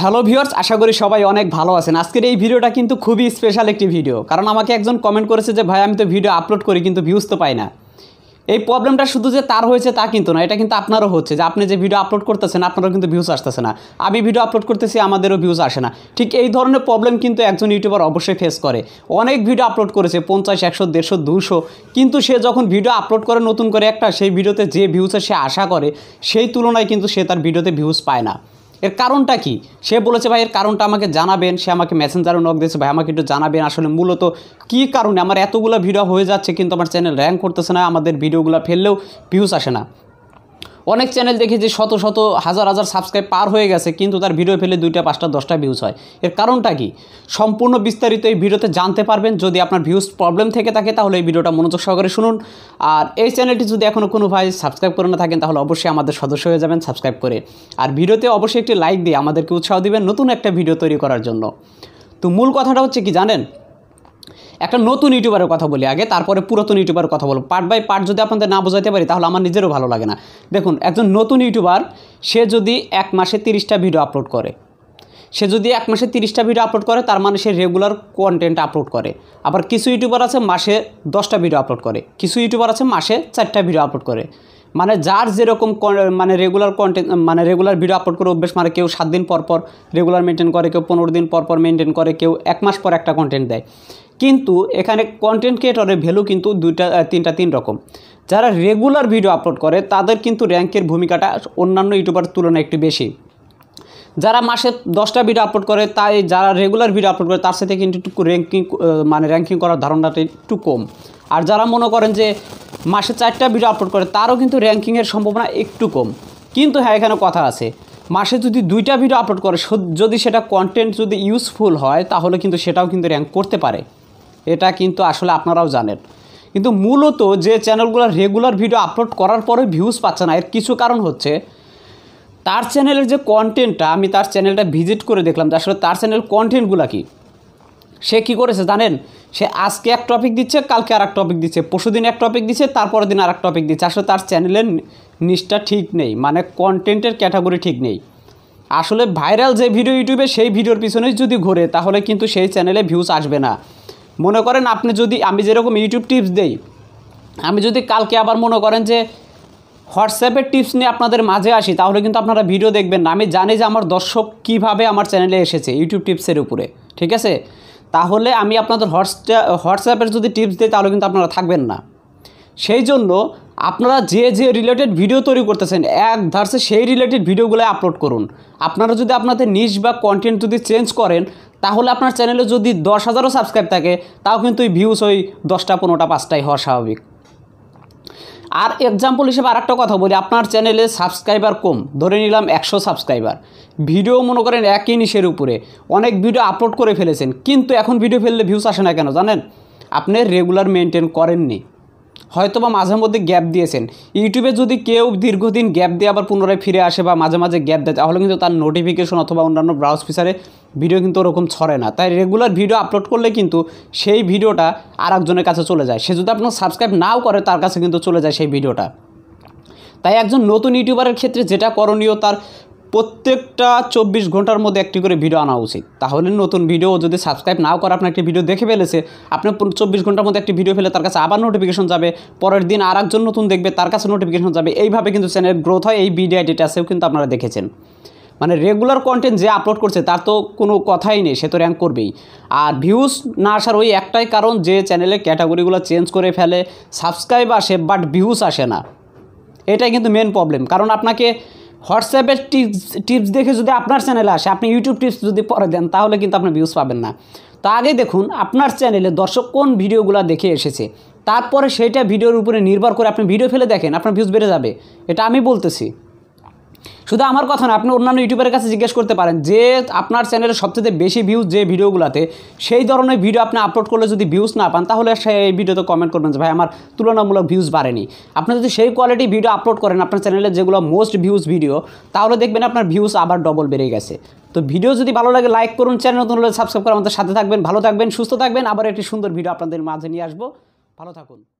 hello viewers আশা করি সবাই অনেক ভালো আছেন আজকের এই ভিডিওটা কিন্তু খুবই স্পেশাল একটি ভিডিও কারণ আমাকে একজন কমেন্ট করেছে যে ভাই আমি তো ভিডিও আপলোড করি কিন্তু ভিউজ তো পাই না এই প্রবলেমটা শুধু যে তার হয়েছে তা কিন্তু না এটা কিন্তু আপনারও হচ্ছে যে আপনি যে ভিডিও আপলোড করতেছেন আপনারও কিন্তু ভিউজ আসতেছে না আমি ভিডিও আপলোড করতেছি আমাদেরও ভিউজ আসে না ঠিক এই ধরনের প্রবলেম কিন্তু একজন ইউটিউবার অবশ্যই ফেস করে অনেক ভিডিও আপলোড করেছে পঞ্চাশ একশো দেড়শো দুশো কিন্তু সে যখন ভিডিও আপলোড করে নতুন করে একটা সেই ভিডিওতে যে ভিউজে সে আশা করে সেই তুলনায় কিন্তু সে তার ভিডিওতে ভিউজ পায় না এর কারণটা কি সে বলেছে ভাই এর কারণটা আমাকে জানাবেন সে আমাকে মেসেঞ্জারও নক দিয়েছে ভাই আমাকে একটু জানাবেন আসলে মূলত কি কারণে আমার এতগুলো ভিডিও হয়ে যাচ্ছে কিন্তু আমার চ্যানেল র্যাঙ্ক করতেছে না আমাদের ভিডিওগুলো ফেললেও ভিউজ আসে না অনেক চ্যানেল দেখি যে শত শত হাজার হাজার সাবস্ক্রাইব পার হয়ে গেছে কিন্তু তার ভিডিও ফেলে দুইটা পাঁচটা দশটা ভিউজ হয় এর কারণটা কি সম্পূর্ণ বিস্তারিত এই ভিডিওতে জানতে পারবেন যদি আপনার ভিউজ প্রবলেম থেকে থাকে তাহলে এই ভিডিওটা মনোযোগ সহকারে শুনুন আর এই চ্যানেলটি যদি এখনও কোনো ভাই সাবস্ক্রাইব করে না থাকেন তাহলে অবশ্যই আমাদের সদস্য হয়ে যাবেন সাবস্ক্রাইব করে আর ভিডিওতে অবশ্যই একটি লাইক দিয়ে আমাদেরকে উৎসাহ দিবেন নতুন একটা ভিডিও তৈরি করার জন্য তো মূল কথাটা হচ্ছে কি জানেন একটা নতুন ইউটিউবারের কথা বলি আগে তারপরে পুরাতন ইউটিউবারের কথা বলবো পার্ট বাই পার্ট যদি আপনাদের না বোঝাতে পারি তাহলে আমার নিজেরও ভালো লাগে না দেখুন একজন নতুন ইউটিউবার সে যদি এক মাসে তিরিশটা ভিডিও আপলোড করে সে যদি এক মাসে তিরিশটা ভিডিও আপলোড করে তার মানে সে রেগুলার কন্টেন্ট আপলোড করে আবার কিছু ইউটিউবার আছে মাসে দশটা ভিডিও আপলোড করে কিছু ইউটিউবার আছে মাসে চারটা ভিডিও আপলোড করে মানে যার যেরকম মানে রেগুলার কন্টেন্ট মানে রেগুলার ভিডিও আপলোড করে অভ্যেস মানে কেউ সাত দিন পর পর রেগুলার মেনটেন করে কেউ পনেরো দিন পর পর মেনটেন করে কেউ এক মাস পর একটা কন্টেন্ট দেয় কিন্তু এখানে কন্টেন্ট ক্রিয়েটরের ভ্যালু কিন্তু দুইটা তিনটা তিন রকম যারা রেগুলার ভিডিও আপলোড করে তাদের কিন্তু র্যাঙ্কের ভূমিকাটা অন্যান্য ইউটিউবার তুলনায় একটু বেশি যারা মাসে দশটা ভিডিও আপলোড করে তাই যারা রেগুলার ভিডিও আপলোড করে তার সাথে কিন্তু একটু র্যাঙ্কিং মানে র্যাঙ্কিং করার ধারণাটা একটু কম আর যারা মনে করেন যে মাসে চারটা ভিডিও আপলোড করে তারও কিন্তু র্যাঙ্কিংয়ের সম্ভাবনা একটু কম কিন্তু হ্যাঁ এখানে কথা আছে মাসে যদি দুইটা ভিডিও আপলোড করে যদি সেটা কন্টেন্ট যদি ইউজফুল হয় তাহলে কিন্তু সেটাও কিন্তু র্যাঙ্ক করতে পারে এটা কিন্তু আসলে আপনারাও জানেন কিন্তু মূলত যে চ্যানেলগুলো রেগুলার ভিডিও আপলোড করার পরে ভিউজ পাচ্ছে না এর কিছু কারণ হচ্ছে তার চ্যানেলের যে কন্টেন্টটা আমি তার চ্যানেলটা ভিজিট করে দেখলাম যে আসলে তার চ্যানেল কন্টেন্টগুলো কি সে কি করেছে জানেন সে আজকে এক টপিক দিচ্ছে কালকে আর এক টপিক দিচ্ছে পরশুদিন এক টপিক দিচ্ছে তারপরের দিন আর এক টপিক দিচ্ছে আসলে তার চ্যানেলের নিচটা ঠিক নেই মানে কন্টেন্টের ক্যাটাগরি ঠিক নেই আসলে ভাইরাল যে ভিডিও ইউটিউবে সেই ভিডিওর পিছনেই যদি ঘোরে তাহলে কিন্তু সেই চ্যানেলে ভিউজ আসবে না মনে করেন আপনি যদি আমি যেরকম ইউটিউব টিপস দেই আমি যদি কালকে আবার মনে করেন যে হোয়াটসঅ্যাপের টিপস নিয়ে আপনাদের মাঝে আসি তাহলে কিন্তু আপনারা ভিডিও দেখবেন না আমি জানি যে আমার দর্শক কিভাবে আমার চ্যানেলে এসেছে ইউটিউব টিপসের উপরে ঠিক আছে তাহলে আমি আপনাদের হোয়াটসঅ্যা হোয়াটসঅ্যাপের যদি টিপস দিই তাহলে কিন্তু আপনারা থাকবেন না সেই জন্য আপনারা যে যে রিলেটেড ভিডিও তৈরি করতেছেন এক ধারসে সেই রিলেটেড ভিডিওগুলো আপলোড করুন আপনারা যদি আপনাদের নিজ বা কন্টেন্ট যদি চেঞ্জ করেন তাহলে আপনার চ্যানেলে যদি দশ হাজারও সাবস্ক্রাইব থাকে তাও কিন্তু ওই ভিউস ওই দশটা পনেরোটা পাঁচটাই হওয়া স্বাভাবিক আর এক্সাম্পল হিসেবে আর একটা কথা বলি আপনার চ্যানেলে সাবস্ক্রাইবার কম ধরে নিলাম একশো সাবস্ক্রাইবার ভিডিও মনে করেন একই নিশের উপরে অনেক ভিডিও আপলোড করে ফেলেছেন কিন্তু এখন ভিডিও ফেললে ভিউস আসে না কেন জানেন আপনি রেগুলার মেনটেন করেননি হয়তো বা মাঝে মধ্যে গ্যাপ দিয়েছেন ইউটিউবে যদি কেউ দীর্ঘদিন গ্যাপ দিয়ে আবার পুনরায় ফিরে আসে বা মাঝে মাঝে গ্যাপ দেয় তাহলে কিন্তু তার নোটিফিকেশন অথবা অন্যান্য ব্রাউজ ফিচারে ভিডিও কিন্তু ওরকম ছড়ে না তাই রেগুলার ভিডিও আপলোড করলে কিন্তু সেই ভিডিওটা আর একজনের কাছে চলে যায় সে যদি আপনার সাবস্ক্রাইব নাও করে তার কাছে কিন্তু চলে যায় সেই ভিডিওটা তাই একজন নতুন ইউটিউবারের ক্ষেত্রে যেটা করণীয় তার প্রত্যেকটা চব্বিশ ঘন্টার মধ্যে একটি করে ভিডিও আনা উচিত তাহলে নতুন ভিডিও যদি সাবস্ক্রাইব নাও করে আপনার একটি ভিডিও দেখে ফেলেছে আপনি চব্বিশ ঘন্টার মধ্যে একটি ভিডিও ফেলে তার কাছে আবার নোটিফিকেশন যাবে পরের দিন আর একজন নতুন দেখবে তার কাছে নোটিফিকেশন যাবে এইভাবে কিন্তু চ্যানেল গ্রোথ হয় এই ভিডিও আইডিটাসেও কিন্তু আপনারা দেখেছেন মানে রেগুলার কন্টেন্ট যে আপলোড করছে তার তো কোনো কথাই নেই সে তো র্যাঙ্ক করবেই আর ভিউজ না আসার ওই একটাই কারণ যে চ্যানেলে ক্যাটাগরিগুলো চেঞ্জ করে ফেলে সাবস্ক্রাইব আসে বাট ভিউজ আসে না এটাই কিন্তু মেন প্রবলেম কারণ আপনাকে হোয়াটসঅ্যাপের টিপস টিপস দেখে যদি আপনার চ্যানেলে আসে আপনি ইউটিউব টিপস যদি পরে দেন তাহলে কিন্তু আপনি ভিউজ পাবেন না তো আগে দেখুন আপনার চ্যানেলে দর্শক কোন ভিডিওগুলো দেখে এসেছে তারপরে সেইটা ভিডিওর উপরে নির্ভর করে আপনি ভিডিও ফেলে দেখেন আপনার ভিউজ বেড়ে যাবে এটা আমি বলতেছি শুধু আমার কথা না আপনি অন্যান্য ইউটিউবের কাছে জিজ্ঞেস করতে পারেন যে আপনার চ্যানেলে সবচেয়ে বেশি ভিউজ যে ভিডিওগুলোতে সেই ধরনের ভিডিও আপনি আপলোড করলে যদি ভিউজ না পান তাহলে সেই ভিডিওতে কমেন্ট করবেন যে ভাই আমার তুলনামূলক ভিউজ বাড়েনি আপনি যদি সেই কোয়ালিটি ভিডিও আপলোড করেন আপনার চ্যানেলে যেগুলো মোস্ট ভিউজ ভিডিও তাহলে দেখবেন আপনার ভিউজ আবার ডবল বেড়ে গেছে তো ভিডিও যদি ভালো লাগে লাইক করুন চ্যানেল নতুন হলে সাবস্ক্রাইব করে আমাদের সাথে থাকবেন ভালো থাকবেন সুস্থ থাকবেন আবার একটি সুন্দর ভিডিও আপনাদের মাঝে নিয়ে আসবো ভালো থাকুন